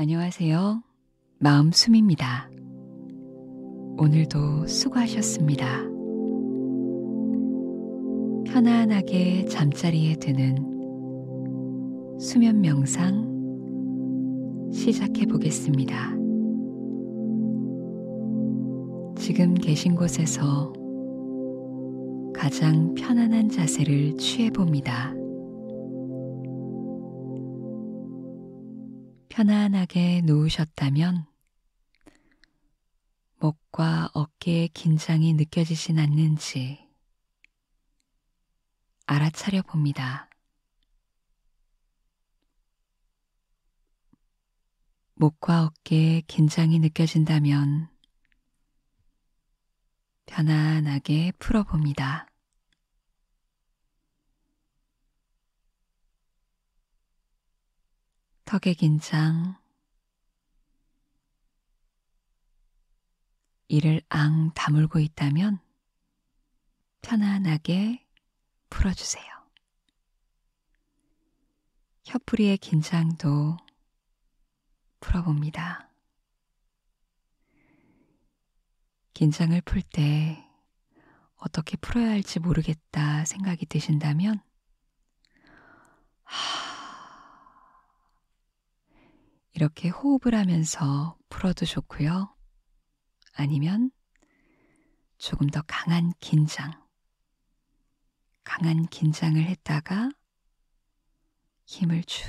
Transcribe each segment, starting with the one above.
안녕하세요. 마음숨입니다. 오늘도 수고하셨습니다. 편안하게 잠자리에 드는 수면 명상 시작해 보겠습니다. 지금 계신 곳에서 가장 편안한 자세를 취해 봅니다. 편안하게 놓으셨다면 목과 어깨의 긴장이 느껴지진 않는지 알아차려 봅니다. 목과 어깨에 긴장이 느껴진다면 편안하게 풀어봅니다. 턱의 긴장, 이를 앙 다물고 있다면 편안하게 풀어주세요. 혀뿌리의 긴장도 풀어봅니다. 긴장을 풀 때 어떻게 풀어야 할지 모르겠다 생각이 드신다면, 하, 이렇게 호흡을 하면서 풀어도 좋고요. 아니면 조금 더 강한 긴장. 강한 긴장을 했다가 힘을 쭉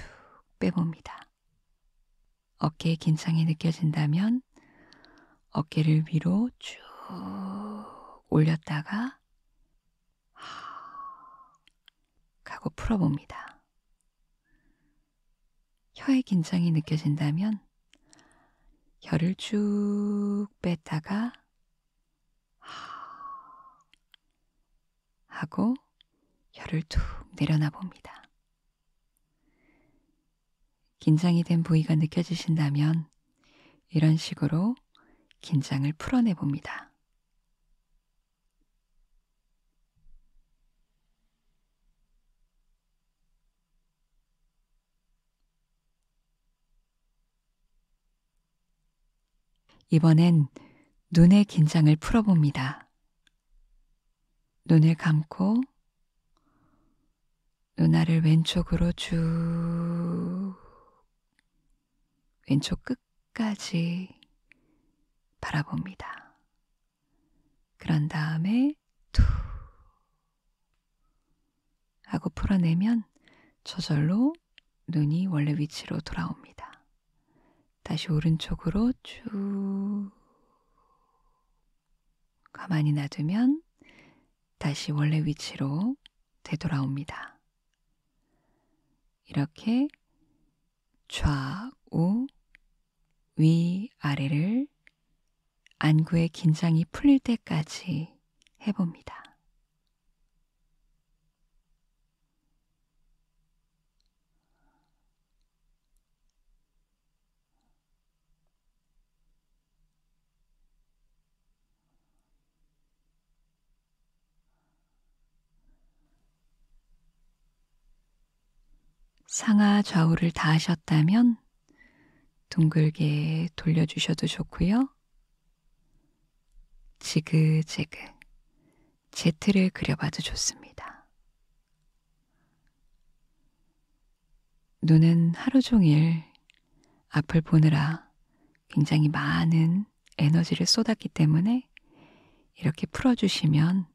빼봅니다. 어깨에 긴장이 느껴진다면 어깨를 위로 쭉 올렸다가 하고 풀어봅니다. 혀의 긴장이 느껴진다면 혀를 쭉 뺐다가 하고 혀를 툭 내려놔 봅니다. 긴장이 된 부위가 느껴지신다면 이런 식으로 긴장을 풀어내 봅니다. 이번엔 눈의 긴장을 풀어봅니다. 눈을 감고 눈알을 왼쪽으로 쭉 왼쪽 끝까지 바라봅니다. 그런 다음에 툭 하고 풀어내면 저절로 눈이 원래 위치로 돌아옵니다. 다시 오른쪽으로 쭉 가만히 놔두면 다시 원래 위치로 되돌아옵니다. 이렇게 좌우 위 아래를 안구의 긴장이 풀릴 때까지 해봅니다. 상하 좌우를 다 하셨다면 둥글게 돌려주셔도 좋고요. 지그재그 제트를 그려봐도 좋습니다. 눈은 하루 종일 앞을 보느라 굉장히 많은 에너지를 쏟았기 때문에 이렇게 풀어주시면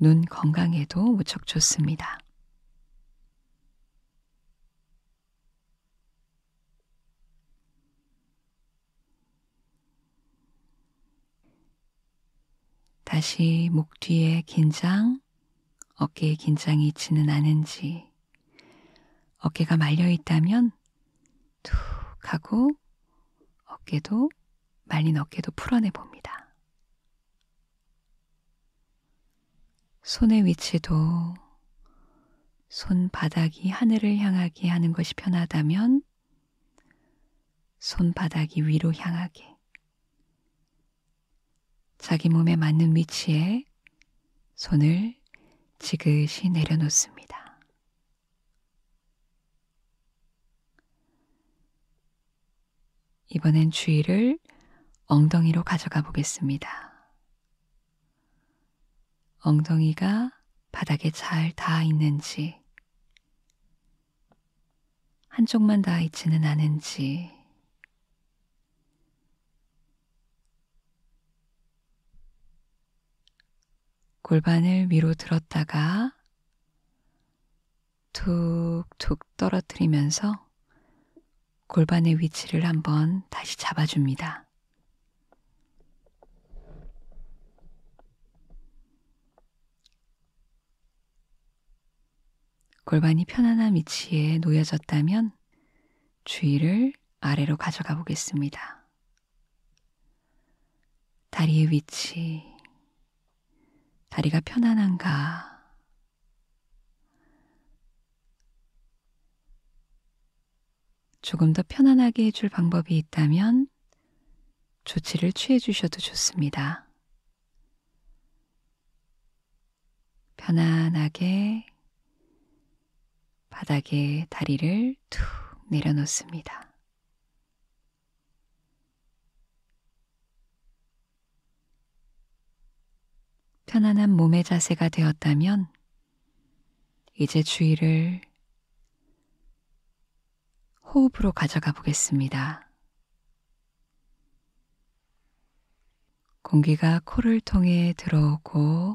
눈 건강에도 무척 좋습니다. 다시 목 뒤에 긴장, 어깨에 긴장이 있지는 않은지, 어깨가 말려 있다면 툭 하고 어깨도 말린 어깨도 풀어내 봅니다. 손의 위치도 손바닥이 하늘을 향하게 하는 것이 편하다면 손바닥이 위로 향하게 자기 몸에 맞는 위치에 손을 지그시 내려놓습니다. 이번엔 주위를 엉덩이로 가져가 보겠습니다. 엉덩이가 바닥에 잘 닿아 있는지, 한쪽만 닿아 있지는 않은지, 골반을 위로 들었다가 툭툭 떨어뜨리면서 골반의 위치를 한번 다시 잡아줍니다. 골반이 편안한 위치에 놓여졌다면 주위를 아래로 가져가 보겠습니다. 다리의 위치, 다리가 편안한가? 조금 더 편안하게 해줄 방법이 있다면 조치를 취해 주셔도 좋습니다. 편안하게 바닥에 다리를 툭 내려놓습니다. 편안한 몸의 자세가 되었다면 이제 주의를 호흡으로 가져가 보겠습니다. 공기가 코를 통해 들어오고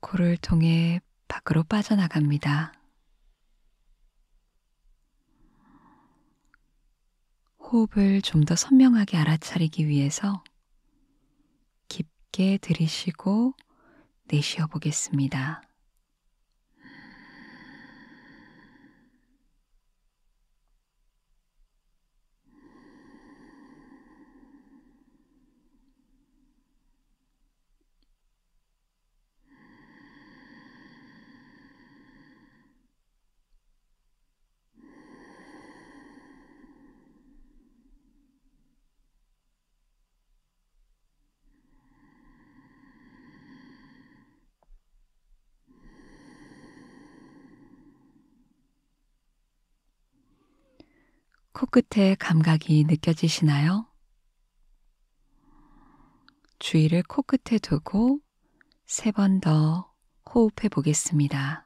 코를 통해 밖으로 빠져나갑니다. 호흡을 좀 더 선명하게 알아차리기 위해서 깊게 들이쉬고 내쉬어 보겠습니다. 코끝의 감각이 느껴지시나요? 주의를 코끝에 두고 세 번 더 호흡해 보겠습니다.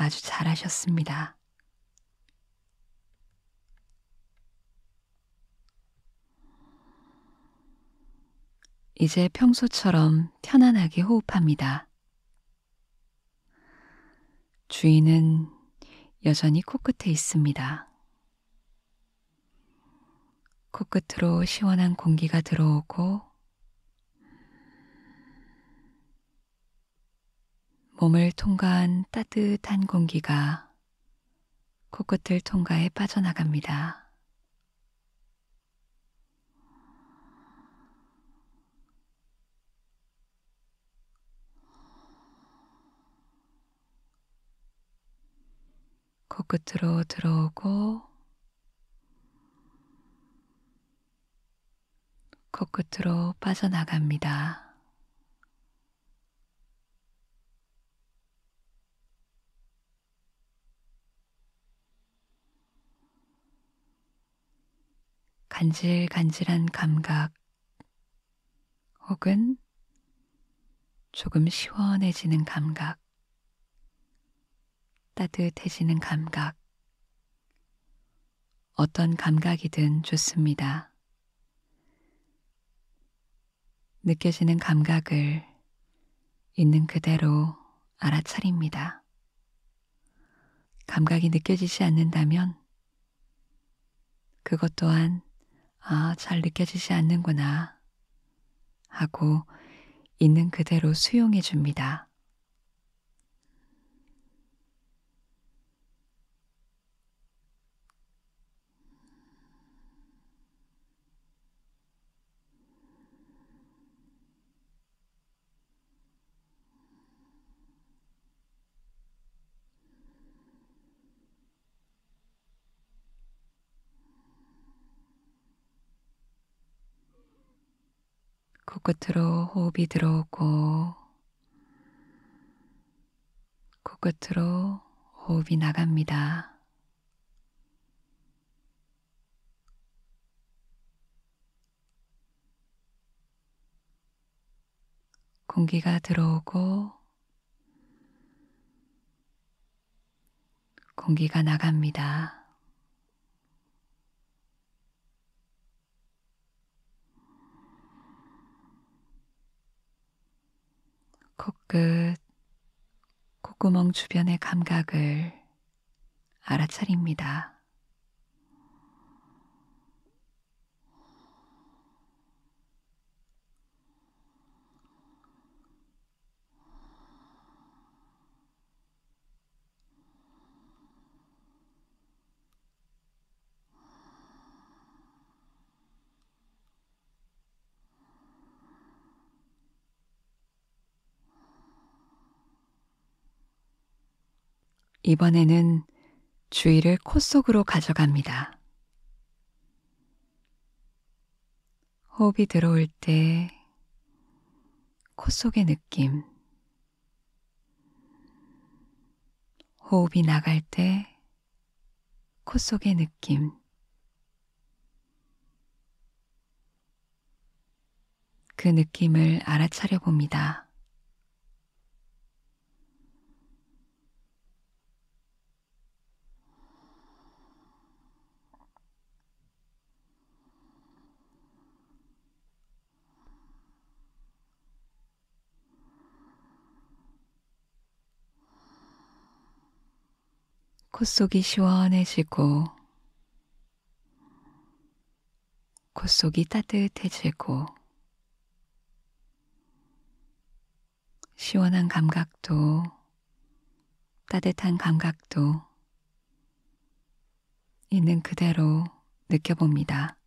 아주 잘하셨습니다. 이제 평소처럼 편안하게 호흡합니다. 주인은 여전히 코끝에 있습니다. 코끝으로 시원한 공기가 들어오고 몸을 통과한 따뜻한 공기가 코끝을 통과해 빠져나갑니다. 코끝으로 들어오고 코끝으로 빠져나갑니다. 간질간질한 감각 혹은 조금 시원해지는 감각, 따뜻해지는 감각, 어떤 감각이든 좋습니다. 느껴지는 감각을 있는 그대로 알아차립니다. 감각이 느껴지지 않는다면 그것 또한 아, 잘 느껴지지 않는구나. 하고 있는 그대로 수용해 줍니다. 코끝으로 호흡이 들어오고 코끝으로 호흡이 나갑니다. 공기가 들어오고 공기가 나갑니다. 코끝, 콧구멍 주변의 감각을 알아차립니다. 이번에는 주의를 코 속으로 가져갑니다. 호흡이 들어올 때코 속의 느낌, 호흡이 나갈 때코 속의 느낌, 그 느낌을 알아차려 봅니다. 콧속이 시원해지고 콧속이 따뜻해지고 시원한 감각도 따뜻한 감각도 있는 그대로 느껴봅니다.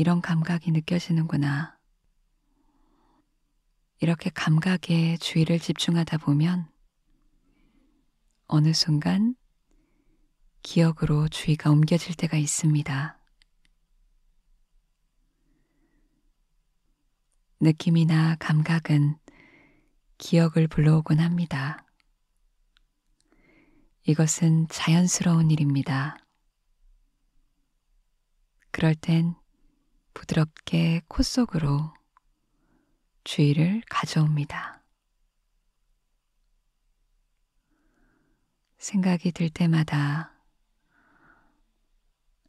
이런 감각이 느껴지는구나. 이렇게 감각에 주의를 집중하다 보면 어느 순간 기억으로 주의가 옮겨질 때가 있습니다. 느낌이나 감각은 기억을 불러오곤 합니다. 이것은 자연스러운 일입니다. 그럴 땐 부드럽게 코 속으로 주의를 가져옵니다. 생각이 들 때마다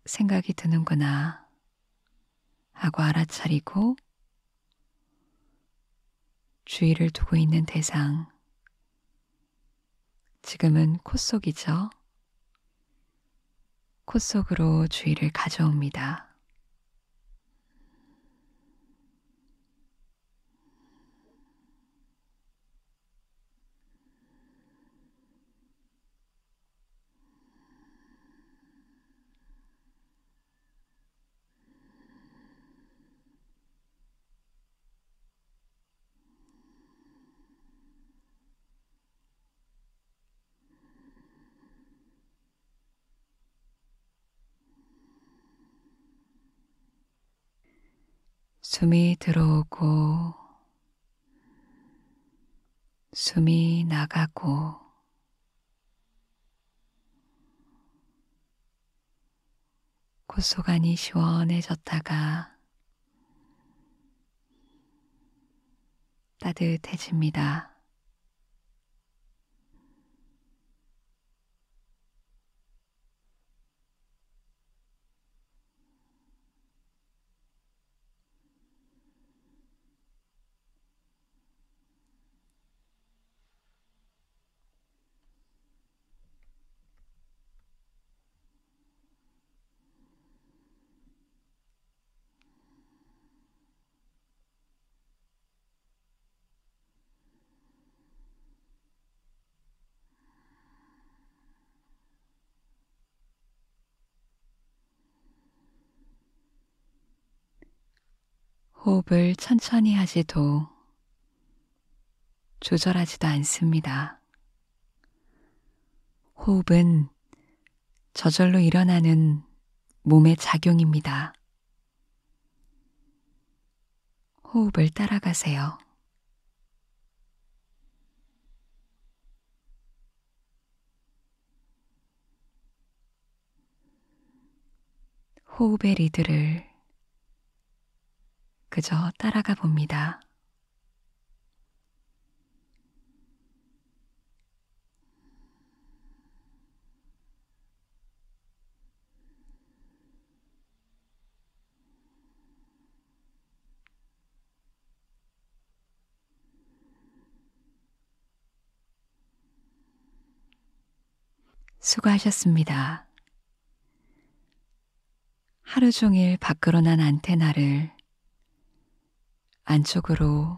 생각이 드는구나 하고 알아차리고 주의를 두고 있는 대상, 지금은 코 속이죠. 코 속으로 주의를 가져옵니다. 숨이 들어오고, 숨이 나가고, 콧소간이 시원해졌다가 따뜻해집니다. 호흡을 천천히 하지도 조절하지도 않습니다. 호흡은 저절로 일어나는 몸의 작용입니다. 호흡을 따라가세요. 호흡의 리드를 그저 따라가 봅니다. 수고하셨습니다. 하루 종일 밖으로 난 안테나를 안쪽으로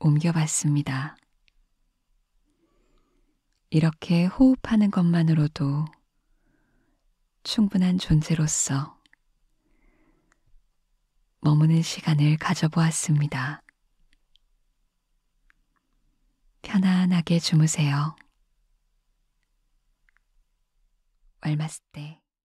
옮겨봤습니다. 이렇게 호흡하는 것만으로도 충분한 존재로서 머무는 시간을 가져보았습니다. 편안하게 주무세요. 얼마스때